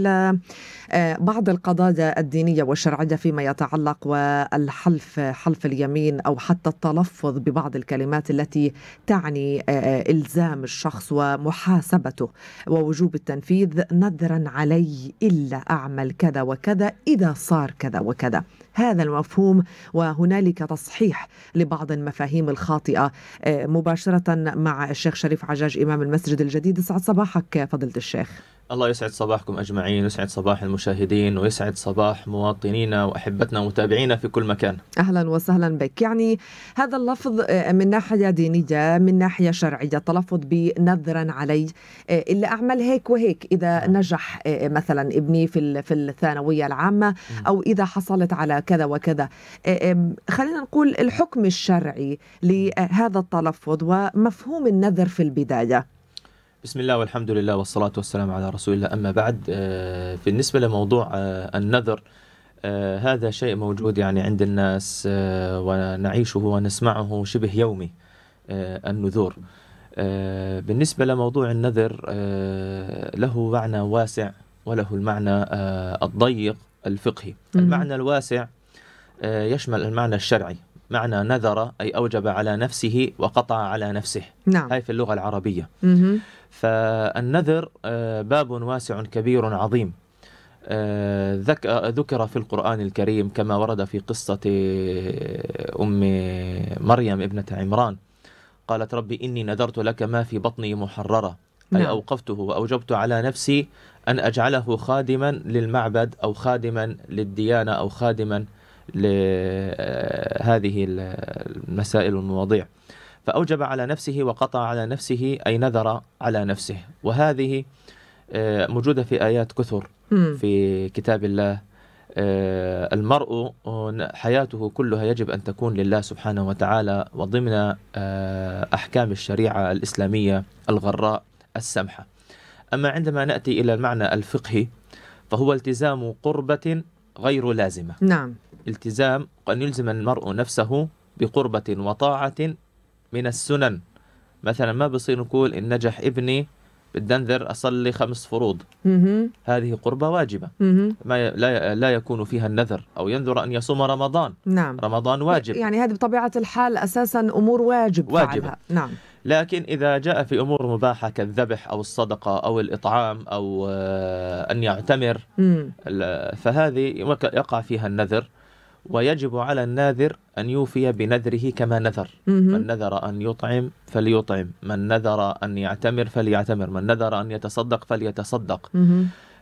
إلى آه، بعض القضايا الدينية والشرعية فيما يتعلق والحلف حلف اليمين أو حتى التلفظ ببعض الكلمات التي تعني آه، آه، إلزام الشخص ومحاسبته ووجوب التنفيذ نذرا علي إلا أعمل كذا وكذا إذا صار كذا وكذا هذا المفهوم وهنالك تصحيح لبعض المفاهيم الخاطئة مباشرة مع الشيخ شريف عجاج إمام المسجد الجديد سعد صباحك فضلت الشيخ الله يسعد صباحكم أجمعين يسعد صباح المشاهدين ويسعد صباح مواطنينا وأحبتنا ومتابعينا في كل مكان أهلا وسهلا بك يعني هذا اللفظ آه، من ناحية دينية من ناحية شرعية تلفظ بنذرا علي آه، اللي أعمل هيك وهيك إذا نعم. نجح آه، مثلا ابني في في الثانوية العامة أو إذا حصلت على كذا وكذا خلينا نقول الحكم الشرعي لهذا التلفظ ومفهوم النذر في البداية بسم الله والحمد لله والصلاة والسلام على رسول الله أما بعد آه، بالنسبة لموضوع آه، النذر آه، هذا شيء موجود يعني عند الناس ونعيشه ونسمعه شبه يومي النذور بالنسبة لموضوع النذر له معنى واسع وله المعنى الضيق الفقهي المعنى الواسع يشمل المعنى الشرعي معنى نذر أي أوجب على نفسه وقطع على نفسه نعم. هاي في اللغة العربية مه. فالنذر آه، باب واسع كبير عظيم آه، آه، ذكر في القرآن الكريم كما ورد في قصة أم مريم ابنة عمران قالت ربي إني نذرت لك ما في بطني محررة أي نعم. أوقفته وأوجبت على نفسي أن أجعله خادما للمعبد أو خادما للديانة أو خادما لهذه آه، المسائل والمواضيع فأوجب على نفسه وقطع على نفسه أي نذر على نفسه وهذه آه، موجودة في آيات كثر في كتاب الله آه، المرء حياته كلها يجب أن تكون لله سبحانه وتعالى وضمن أحكام الشريعة الإسلامية الغراء السمحة أما عندما نأتي إلى المعنى الفقهي فهو التزام قربة غير لازمة نعم التزام وأن يلزم المرء نفسه بقربة وطاعة من السنن مثلا ما بصير نقول إن نجح ابني بدي انذر اصلي خمس فروض هذه قربة واجبة ما لا لا يكون فيها النذر او ينذر ان يصوم رمضان نعم رمضان واجب يعني هذه بطبيعه الحال اساسا امور واجب واجبة نعم لكن إذا جاء في أمور مباحة كالذبح أو الصدقة أو الإطعام أو آه، أن يعتمر فهذه يقع فيها النذر ويجب على الناذر أن يوفي بنذره كما نذر من نذر أن يطعم فليطعم من نذر أن يعتمر فليعتمر من نذر أن يتصدق فليتصدق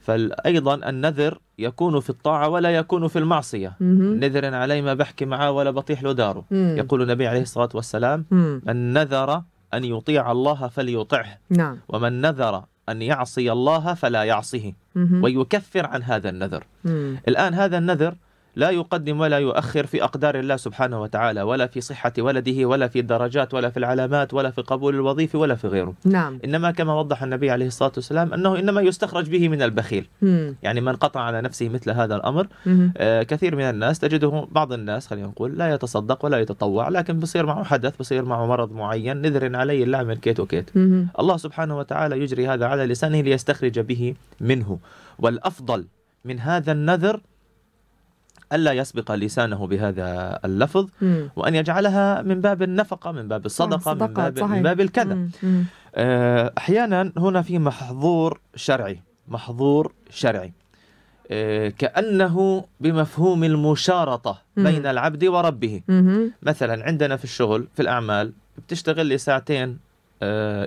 فأيضا النذر يكون في الطاعة ولا يكون في المعصية نذر علي ما بحكي معاه ولا بطيح له داره يقول النبي عليه الصلاة والسلام من نذر أن يطيع الله فليطعه نعم. ومن نذر أن يعصي الله فلا يعصيه ويكفر عن هذا النذر الآن هذا النذر لا يقدم ولا يؤخر في أقدار الله سبحانه وتعالى ولا في صحة ولده ولا في الدرجات ولا في العلامات ولا في قبول الوظيفة ولا في غيره نعم. إنما كما وضح النبي عليه الصلاة والسلام أنه إنما يستخرج به من البخيل مم. يعني من قطع على نفسه مثل هذا الأمر آه كثير من الناس تجده بعض الناس خلينا نقول لا يتصدق ولا يتطوع لكن بصير معه حدث بصير معه مرض معين نذر عليه الله من كيت وكيت مم. الله سبحانه وتعالى يجري هذا على لسانه ليستخرج به منه والأفضل من هذا النذر ألا يسبق لسانه بهذا اللفظ مم. وأن يجعلها من باب النفقة من باب آه، الصدقة من باب, من باب الكذا آه، أحيانا هنا في محظور شرعي محظور شرعي آه، كأنه بمفهوم المشارطة بين العبد وربه مثلا عندنا في الشغل في الأعمال بتشتغل لي ساعتين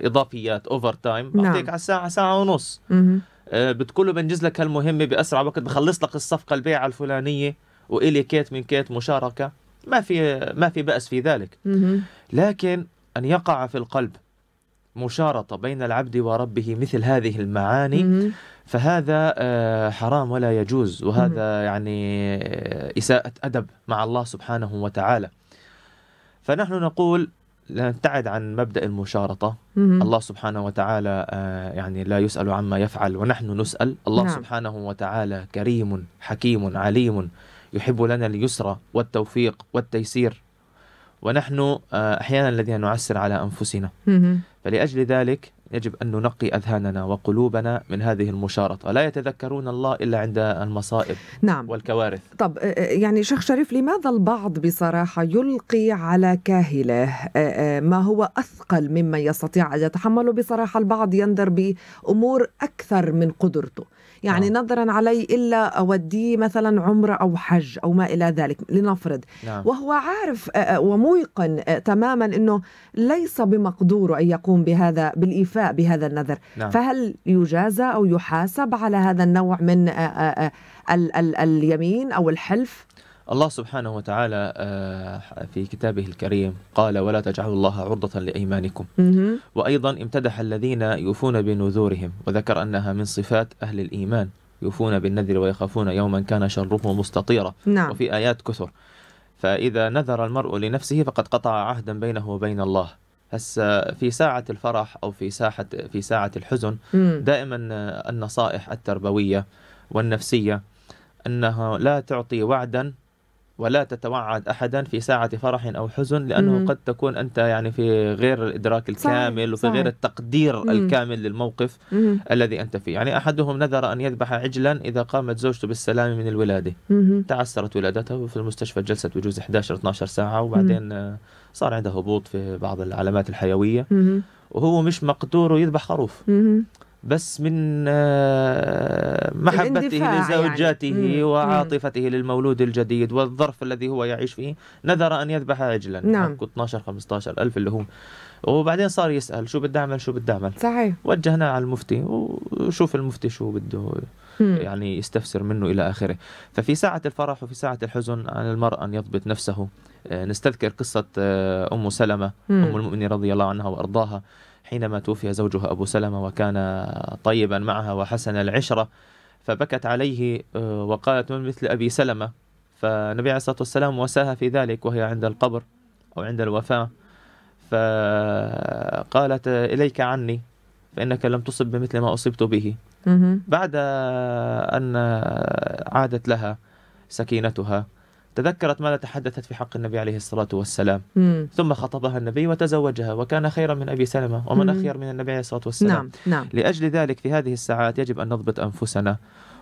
إضافيات أوفر تايم نعم. بعطيك على الساعة ساعة ونص بتقول له بنجز لك هالمهمة بأسرع وقت بخلص لك الصفقة البيعة الفلانية والي كيت من كيت مشاركه ما في ما في باس في ذلك لكن ان يقع في القلب مشارطه بين العبد وربه مثل هذه المعاني فهذا آه، حرام ولا يجوز وهذا يعني آه، اساءه ادب مع الله سبحانه وتعالى فنحن نقول نبتعد عن مبدا المشارطه الله سبحانه وتعالى آه، يعني لا يسال عما يفعل ونحن نسال الله نعم. سبحانه وتعالى كريم حكيم عليم يحب لنا اليسر والتوفيق والتيسير ونحن آه، أحيانا الذين نعسر على أنفسنا فلأجل ذلك يجب أن ننقي أذهاننا وقلوبنا من هذه المشارطة لا يتذكرون الله إلا عند المصائب نعم. والكوارث طب آه، آه، يعني شيخ شريف لماذا البعض بصراحة يلقي على كاهله ما هو أثقل مما يستطيع أن يتحمله بصراحة البعض ينذر بأمور أكثر من قدرته يعني نعم. نظرا علي إلا أوديه مثلا عمرة أو حج أو ما إلى ذلك لنفرض نعم. وهو عارف آه، آه، وموقن آه، تماما أنه ليس بمقدوره أن يقوم بهذا بالإيفاء بهذا النذر نعم. فهل يجازى أو يحاسب على هذا النوع من اليمين أو الحلف الله سبحانه وتعالى آه، في كتابه الكريم قال ولا تجعلوا الله عرضة لأيمانكم وأيضا امتدح الذين يوفون بنذورهم وذكر أنها من صفات أهل الإيمان يوفون بالنذر ويخافون يوما كان شره مستطيرا نعم. وفي آيات كثر فإذا نذر المرء لنفسه فقد قطع عهدا بينه وبين الله هسه في ساعة الفرح أو في ساعة في ساعة الحزن دائما النصائح التربوية والنفسية أنها لا تعطي وعدا ولا تتوعد احدا في ساعه فرح او حزن لانه مم. قد تكون انت يعني في غير الادراك الكامل صحيح. وفي غير التقدير مم. الكامل للموقف مم. الذي انت فيه يعني احدهم نذر ان يذبح عجلا اذا قامت زوجته بالسلام من الولاده مم. تعسرت ولادته في المستشفى جلست بجوز 11 12 ساعه وبعدين مم. صار عنده هبوط في بعض العلامات الحيويه مم. وهو مش مقدور يذبح خروف مم. بس من آه، محبته لزوجته يعني. وعاطفته للمولود الجديد والظرف الذي هو يعيش فيه نذر أن يذبح عجلا نعم 12 15 ألف اللي هم وبعدين صار يسأل شو بدي أعمل شو بدي أعمل صحيح وجهناه على المفتي وشوف المفتي شو بده يعني يستفسر منه إلى آخره ففي ساعة الفرح وفي ساعة الحزن على آه، المرء أن يضبط نفسه آه، نستذكر قصة أم سلمة أم المؤمنين رضي الله عنها وأرضاها حينما توفي زوجها أبو سلمة وكان طيبا معها وحسن العشرة فبكت عليه آه، وقالت من مثل أبي سلمة فالنبي عليه الصلاة والسلام وساها في ذلك وهي عند القبر أو عند الوفاة فقالت آه، إليك عني فإنك لم تصب بمثل ما أصبت به بعد أن آه، عادت لها سكينتها تذكرت ماذا تحدثت في حق النبي عليه الصلاة والسلام مم. ثم خطبها النبي وتزوجها وكان خيرا من أبي سلمة ومن مم. أخير من النبي عليه الصلاة والسلام نعم. نعم. لأجل ذلك في هذه الساعات يجب أن نضبط أنفسنا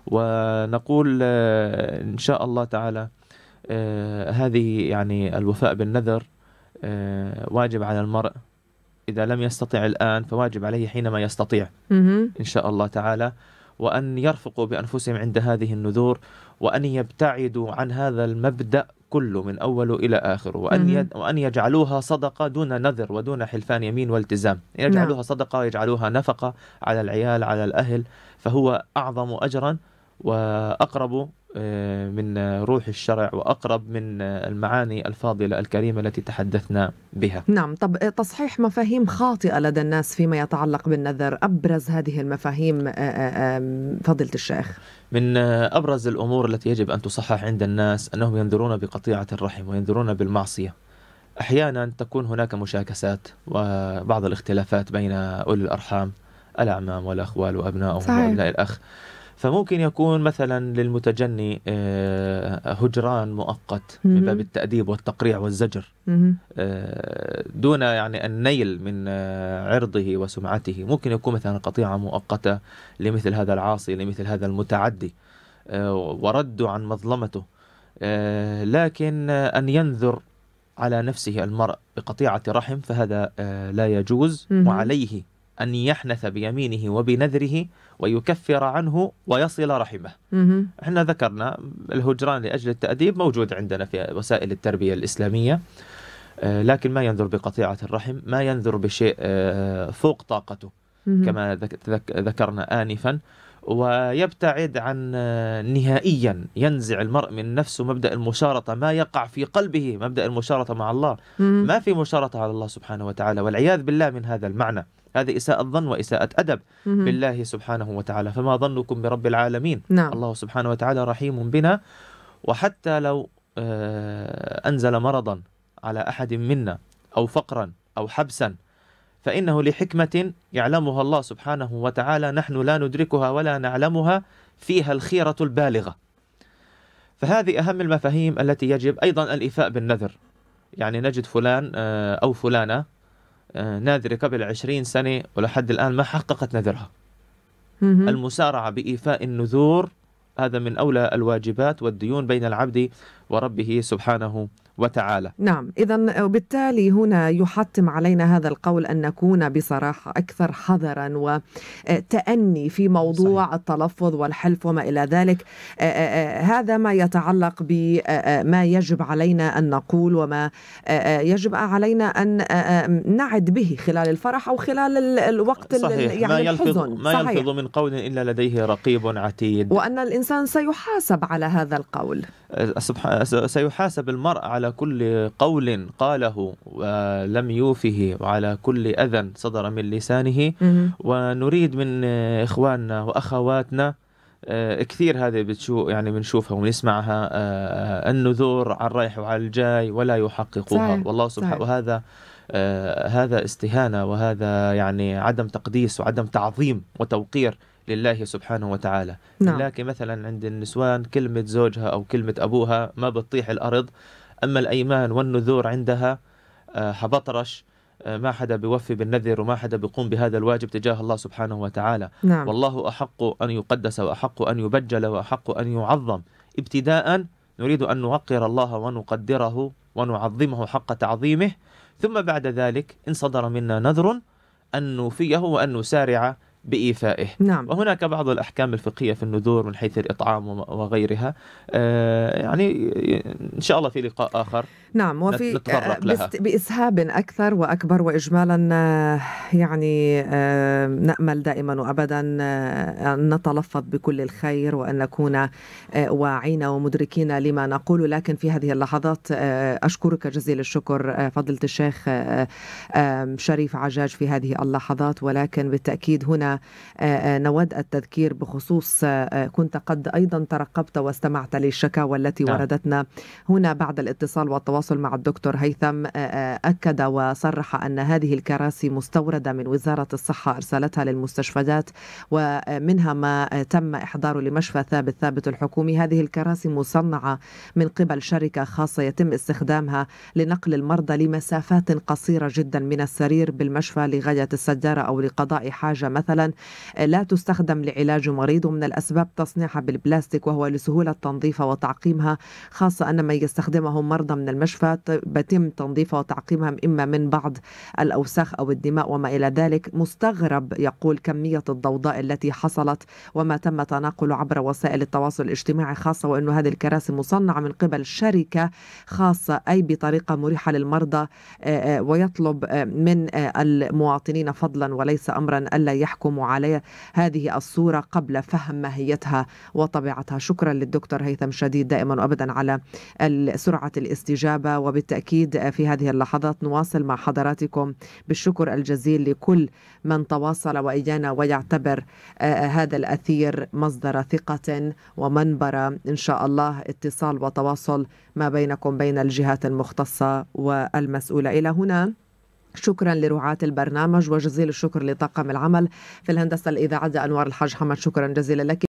ونقول آه، إن شاء الله تعالى آه، هذه يعني الوفاء بالنذر آه، واجب على المرء إذا لم يستطع الآن فواجب عليه حينما يستطيع إن شاء الله تعالى وأن يرفقوا بأنفسهم عند هذه النذور وأن يبتعدوا عن هذا المبدأ كله من أوله إلى آخره وأن, وأن يجعلوها صدقة دون نذر ودون حلفان يمين والتزام نعم. يجعلوها صدقة يجعلوها نفقة على العيال على الأهل فهو أعظم أجرا وأقرب آه، من روح الشرع وأقرب من المعاني الفاضلة الكريمة التي تحدثنا بها نعم طب آه، تصحيح مفاهيم خاطئة لدى الناس فيما يتعلق بالنذر أبرز هذه المفاهيم آه، فضيلة الشيخ من أبرز الأمور التي يجب أن تصحح عند الناس أنهم ينذرون بقطيعة الرحم وينذرون بالمعصية أحيانا تكون هناك مشاكسات وبعض الاختلافات بين أولي الأرحام الأعمام والأخوال وأبنائهم وأبناء الأخ فممكن يكون مثلا للمتجني آه، هجران مؤقت من باب التأديب والتقريع والزجر آه، دون يعني النيل من آه، عرضه وسمعته ممكن يكون مثلا قطيعة مؤقتة لمثل هذا العاصي لمثل هذا المتعدي ورد عن مظلمته لكن أن ينذر على نفسه المرء بقطيعة رحم فهذا لا يجوز وعليه أن يحنث بيمينه وبنذره ويكفر عنه ويصل رحمه مم. احنا ذكرنا الهجران لأجل التأديب موجود عندنا في وسائل التربية الإسلامية آه، لكن ما ينذر بقطيعة الرحم ما ينذر بشيء آه، فوق طاقته كما ذكرنا آنفا ويبتعد عن آه، نهائيا ينزع المرء من نفسه مبدا المشارطه ما يقع في قلبه مبدا المشارطه مع الله ما في مشارطه على الله سبحانه وتعالى والعياذ بالله من هذا المعنى هذه إساءة ظن وإساءة أدب مم. بالله سبحانه وتعالى فما ظنكم برب العالمين نعم. الله سبحانه وتعالى رحيم بنا وحتى لو آه، أنزل مرضا على أحد منا أو فقرا أو حبسا فإنه لحكمة يعلمها الله سبحانه وتعالى نحن لا ندركها ولا نعلمها فيها الخيرة البالغة فهذه أهم المفاهيم التي يجب أيضا الإيفاء بالنذر يعني نجد فلان آه، أو فلانة آه، نادرة قبل عشرين سنة ولحد الآن ما حققت نذرها المسارعة بإيفاء النذور هذا من أولى الواجبات والديون بين العبد وربه سبحانه وتعالى نعم إذا آه، وبالتالي هنا يحتم علينا هذا القول أن نكون بصراحة أكثر حذرا وتأني آه، في موضوع صحيح. التلفظ والحلف وما إلى ذلك آه، هذا ما يتعلق بما يجب علينا أن نقول وما يجب علينا أن نعد به خلال الفرح أو خلال الوقت صحيح. يعني ما يلفظ, ما يلفظ من قول إلا لديه رقيب عتيد وأن الإنسان سيحاسب على هذا القول سيحاسب المرء على كل قول قاله ولم يوفه وعلى كل أذى صدر من لسانه ونريد من إخواننا وأخواتنا آه، كثير هذه بتشو يعني بنشوفها ونسمعها آه، النذور على الرايح وعلى الجاي ولا يحققوها صحيح. والله سبحانه صحيح. وهذا آه، هذا استهانه وهذا يعني عدم تقديس وعدم تعظيم وتوقير لله سبحانه وتعالى نعم. لكن مثلا عند النسوان كلمة زوجها أو كلمة أبوها ما بتطيح الأرض أما الأيمان والنذور عندها آه، حبطرش آه، ما حدا بيوفي بالنذر وما حدا بيقوم بهذا الواجب تجاه الله سبحانه وتعالى نعم. والله أحق أن يقدس وأحق أن يبجل وأحق أن يعظم ابتداء نريد أن نوقر الله ونقدره ونعظمه حق تعظيمه ثم بعد ذلك إن صدر منا نذر أن نوفيه وأن نسارع بإيفائه نعم. وهناك بعض الأحكام الفقهية في النذور من حيث الإطعام وغيرها آه، يعني إن شاء الله في لقاء آخر نعم وفي آه، لها. بإسهاب أكثر وأكبر وإجمالا آه، يعني نأمل دائما وأبدا أن نتلفظ بكل الخير وأن نكون واعين ومدركين لما نقول لكن في هذه اللحظات أشكرك جزيل الشكر فضلت الشيخ شريف عجاج في هذه اللحظات ولكن بالتأكيد هنا نود التذكير بخصوص آه، كنت قد أيضا ترقبت واستمعت للشكاوى التي نعم. وردتنا هنا بعد الاتصال والتواصل مع الدكتور هيثم آه، آه، أكد وصرح أن هذه الكراسي مستوردة من وزارة الصحة أرسلتها للمستشفيات ومنها ما تم إحضاره لمشفى ثابت ثابت الحكومي هذه الكراسي مصنعة من قبل شركة خاصة يتم استخدامها لنقل المرضى لمسافات قصيرة جدا من السرير بالمشفى لغاية السجارة أو لقضاء حاجة مثلا لا تستخدم لعلاج مريض ومن الأسباب تصنيعها بالبلاستيك وهو لسهولة تنظيفها وتعقيمها خاصة أن من يستخدمه مرضى من المشفى بتم تنظيفها وتعقيمها إما من بعض الأوساخ أو الدماء وما إلى ذلك مستغرب يقول كمية الضوضاء التي حصلت وما تم تناقله عبر وسائل التواصل الاجتماعي خاصة وأن هذه الكراسي مصنعة من قبل شركة خاصة أي بطريقة مريحة للمرضى ويطلب من المواطنين فضلا وليس أمرا ألا يحكم لكم وعلى هذه الصورة قبل فهم ماهيتها وطبيعتها شكرا للدكتور هيثم شديد دائما وأبدا على سرعة الاستجابة وبالتأكيد في هذه اللحظات نواصل مع حضراتكم بالشكر الجزيل لكل من تواصل وإيانا ويعتبر آه، آه، هذا الأثير مصدر ثقة ومنبر إن شاء الله اتصال وتواصل ما بينكم بين الجهات المختصة والمسؤولة إلى هنا شكرا لرعاة البرنامج وجزيل الشكر لطاقم العمل في الهندسة الإذاعية أنوار الحاج حمد شكرا جزيلا لك